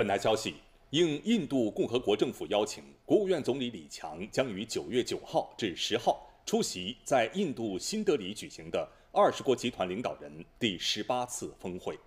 本台消息，应印度共和国政府邀请，国务院总理李强将于九月九号至十号出席在印度新德里举行的二十国集团领导人第十八次峰会。